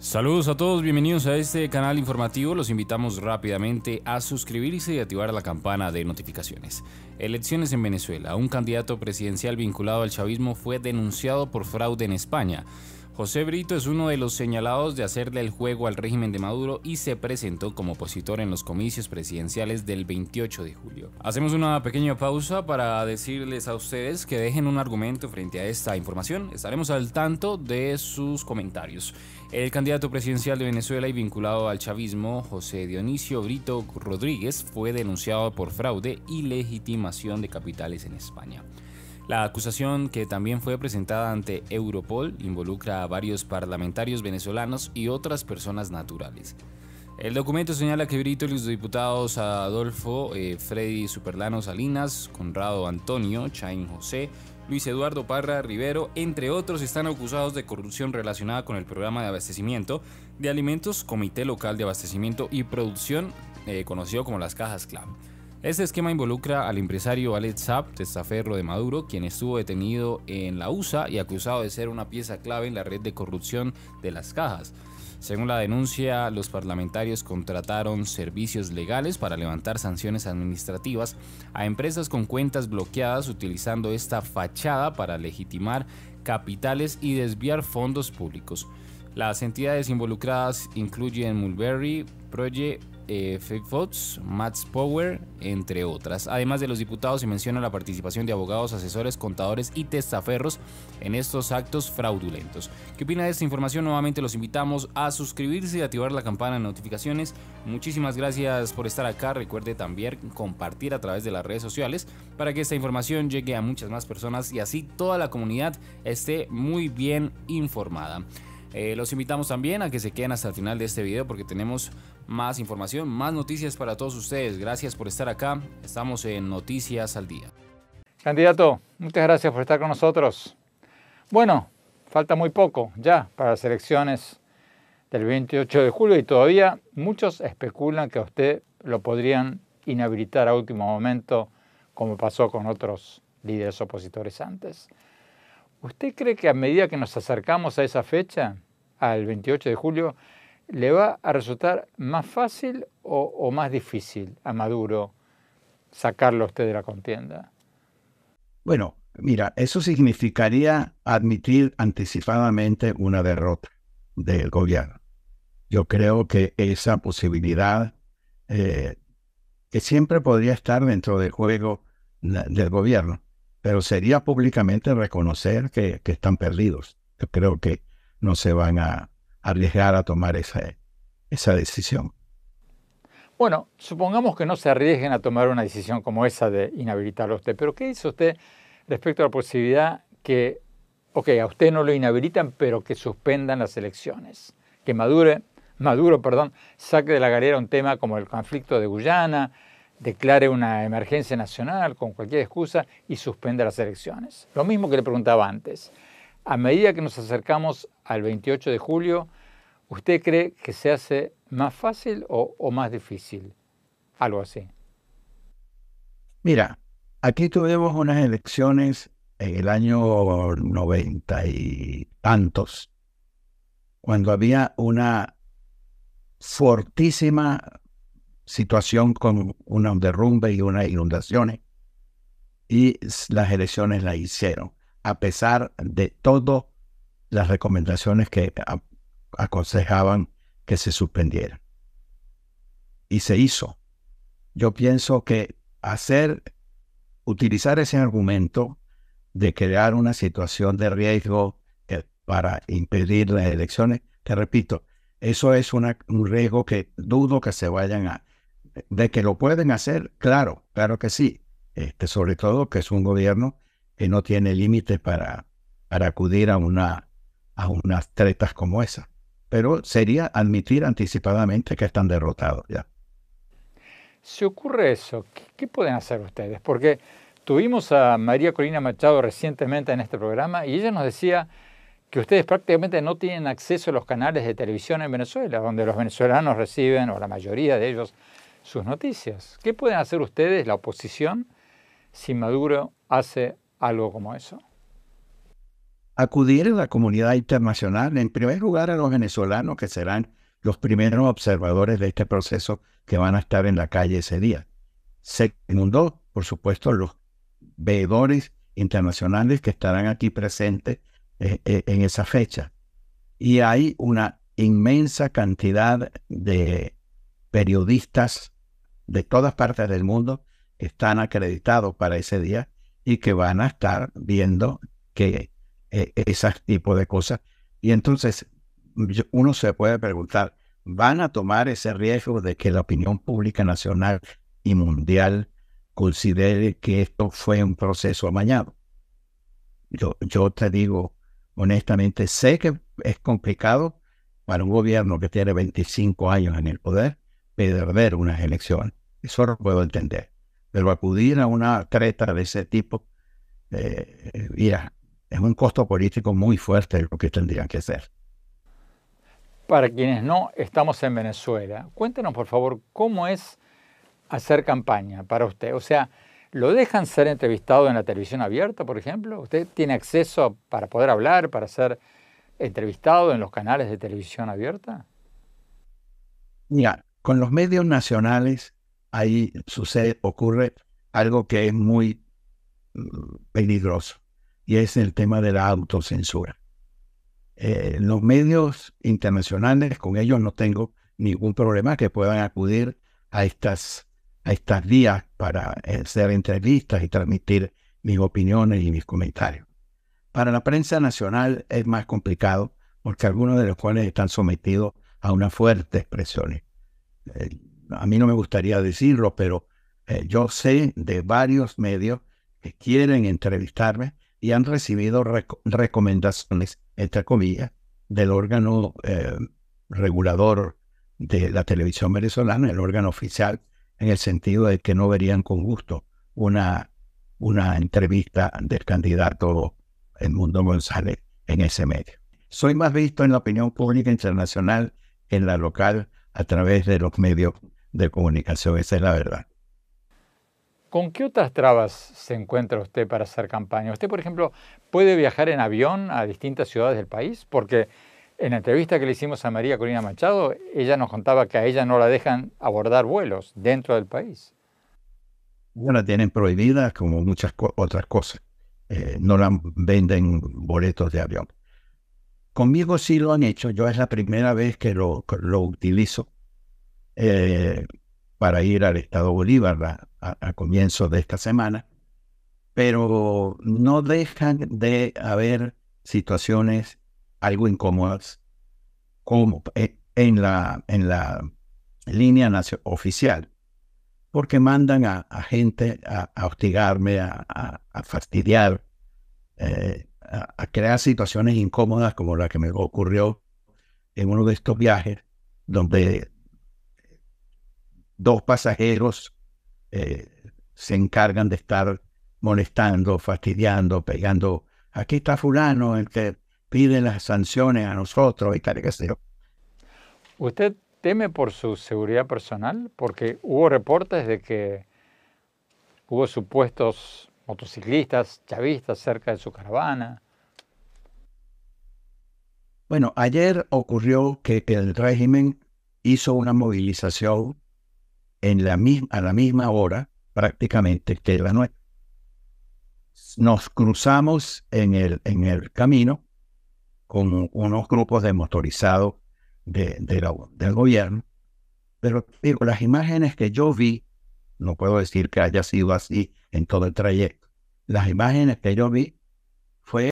Saludos a todos, bienvenidos a este canal informativo. Los invitamos rápidamente a suscribirse y activar la campana de notificaciones. Elecciones en Venezuela. Un candidato presidencial vinculado al chavismo fue denunciado por fraude en España. José Brito es uno de los señalados de hacerle el juego al régimen de Maduro y se presentó como opositor en los comicios presidenciales del 28 de julio. Hacemos una pequeña pausa para decirles a ustedes que dejen un argumento frente a esta información. Estaremos al tanto de sus comentarios. El candidato presidencial de Venezuela y vinculado al chavismo, José Dionisio Brito Rodríguez, fue denunciado por fraude y legitimación de capitales en España. La acusación, que también fue presentada ante Europol, involucra a varios parlamentarios venezolanos y otras personas naturales. El documento señala que Brito y los diputados Adolfo, eh, Freddy Superlano Salinas, Conrado Antonio, Chain José, Luis Eduardo Parra Rivero, entre otros, están acusados de corrupción relacionada con el programa de abastecimiento de alimentos Comité Local de Abastecimiento y Producción, eh, conocido como las Cajas Clam. Este esquema involucra al empresario Alex Saab, testaferro de Maduro, quien estuvo detenido en la USA y acusado de ser una pieza clave en la red de corrupción de las cajas. Según la denuncia, los parlamentarios contrataron servicios legales para levantar sanciones administrativas a empresas con cuentas bloqueadas utilizando esta fachada para legitimar capitales y desviar fondos públicos. Las entidades involucradas incluyen Mulberry, Project eh, Fake Fox, Max Power, entre otras. Además de los diputados, se menciona la participación de abogados, asesores, contadores y testaferros en estos actos fraudulentos. ¿Qué opina de esta información? Nuevamente los invitamos a suscribirse y activar la campana de notificaciones. Muchísimas gracias por estar acá. Recuerde también compartir a través de las redes sociales para que esta información llegue a muchas más personas y así toda la comunidad esté muy bien informada. Eh, los invitamos también a que se queden hasta el final de este video porque tenemos más información, más noticias para todos ustedes. Gracias por estar acá. Estamos en Noticias al Día. Candidato, muchas gracias por estar con nosotros. Bueno, falta muy poco ya para las elecciones del 28 de julio y todavía muchos especulan que a usted lo podrían inhabilitar a último momento como pasó con otros líderes opositores antes. ¿Usted cree que a medida que nos acercamos a esa fecha, al 28 de julio, le va a resultar más fácil o, más difícil a Maduro sacarlo a usted de la contienda? Bueno, mira, eso significaría admitir anticipadamente una derrota del gobierno. Yo creo que esa posibilidad, eh, que siempre podría estar dentro del juego del gobierno, pero sería públicamente reconocer que, están perdidos. Yo creo que no se van a arriesgar a tomar esa, esa decisión. Bueno, supongamos que no se arriesguen a tomar una decisión como esa de inhabilitarlo a usted, pero ¿qué dice usted respecto a la posibilidad que, ok, a usted no lo inhabilitan, pero que suspendan las elecciones? Que Madure, Maduro perdón, saque de la galera un tema como el conflicto de Guyana, declare una emergencia nacional con cualquier excusa y suspenda las elecciones. Lo mismo que le preguntaba antes. A medida que nos acercamos al 28 de julio, ¿usted cree que se hace más fácil o, más difícil? Algo así. Mira, aquí tuvimos unas elecciones en el año 90 y tantos, cuando había una fortísima situación con un derrumbe y unas inundaciones. Y las elecciones las hicieron, a pesar de todas las recomendaciones que aconsejaban que se suspendieran. Y se hizo. Yo pienso que hacer, utilizar ese argumento de crear una situación de riesgo eh, para impedir las elecciones, te repito, eso es un riesgo que dudo que se vayan a, de que lo pueden hacer, claro, claro que sí. Este, sobre todo que es un gobierno que no tiene límites para, para acudir a, una, a unas tretas como esa. Pero sería admitir anticipadamente que están derrotados ya. Si ocurre eso, ¿qué, qué pueden hacer ustedes? Porque tuvimos a María Corina Machado recientemente en este programa y ella nos decía que ustedes prácticamente no tienen acceso a los canales de televisión en Venezuela, donde los venezolanos reciben, o la mayoría de ellos, sus noticias. ¿Qué pueden hacer ustedes, la oposición, si Maduro hace algo como eso? Acudir a la comunidad internacional, en primer lugar a los venezolanos, que serán los primeros observadores de este proceso que van a estar en la calle ese día. Segundo, por supuesto, los veedores internacionales que estarán aquí presentes eh, eh, en esa fecha. Y hay una inmensa cantidad de periodistas de todas partes del mundo están acreditados para ese día y que van a estar viendo que eh, ese tipo de cosas. Y entonces uno se puede preguntar, ¿van a tomar ese riesgo de que la opinión pública nacional y mundial considere que esto fue un proceso amañado? Yo, yo te digo, honestamente, sé que es complicado para un gobierno que tiene 25 años en el poder perder unas elecciones. Eso lo puedo entender. Pero acudir a una treta de ese tipo, eh, mira, es un costo político muy fuerte lo que tendrían que hacer. Para quienes no estamos en Venezuela, cuéntenos por favor cómo es hacer campaña para usted. O sea, ¿lo dejan ser entrevistado en la televisión abierta, por ejemplo? ¿Usted tiene acceso para poder hablar, para ser entrevistado en los canales de televisión abierta? Mira, con los medios nacionales ahí sucede, ocurre algo que es muy mm, peligroso y es el tema de la autocensura. Eh, los medios internacionales, con ellos no tengo ningún problema que puedan acudir a estas, a estas vías para hacer entrevistas y transmitir mis opiniones y mis comentarios. Para la prensa nacional es más complicado porque algunos de los cuales están sometidos a una fuerte presión eh, a mí no me gustaría decirlo, pero eh, yo sé de varios medios que quieren entrevistarme y han recibido recomendaciones, entre comillas, del órgano eh, regulador de la televisión venezolana, el órgano oficial, en el sentido de que no verían con gusto una, una entrevista del candidato Edmundo González en ese medio. Soy más visto en la opinión pública internacional en la local a través de los medios de comunicación, esa es la verdad. ¿Con qué otras trabas se encuentra usted para hacer campaña? ¿Usted, por ejemplo, puede viajar en avión a distintas ciudades del país? Porque en la entrevista que le hicimos a María Corina Machado, ella nos contaba que a ella no la dejan abordar vuelos dentro del país. No la tienen prohibida como muchas otras cosas. Eh, no la venden boletos de avión. Conmigo sí lo han hecho. Yo es la primera vez que lo, lo utilizo eh, para ir al Estado Bolívar a, a, comienzos de esta semana, pero no dejan de haber situaciones algo incómodas como eh, en la, en la línea oficial, porque mandan a, gente a, hostigarme, a, fastidiar, eh, a, crear situaciones incómodas como la que me ocurrió en uno de estos viajes, donde dos pasajeros eh, se encargan de estar molestando, fastidiando, pegando. Aquí está fulano, el que pide las sanciones a nosotros y tal, ¿Usted teme por su seguridad personal? Porque hubo reportes de que hubo supuestos motociclistas chavistas cerca de su caravana. Bueno, ayer ocurrió que el régimen hizo una movilización la misma, a la misma hora prácticamente que la nuestra. Nos cruzamos en el, en el camino con unos grupos de motorizados de, del gobierno, pero digo, las imágenes que yo vi, no puedo decir que haya sido así en todo el trayecto, las imágenes que yo vi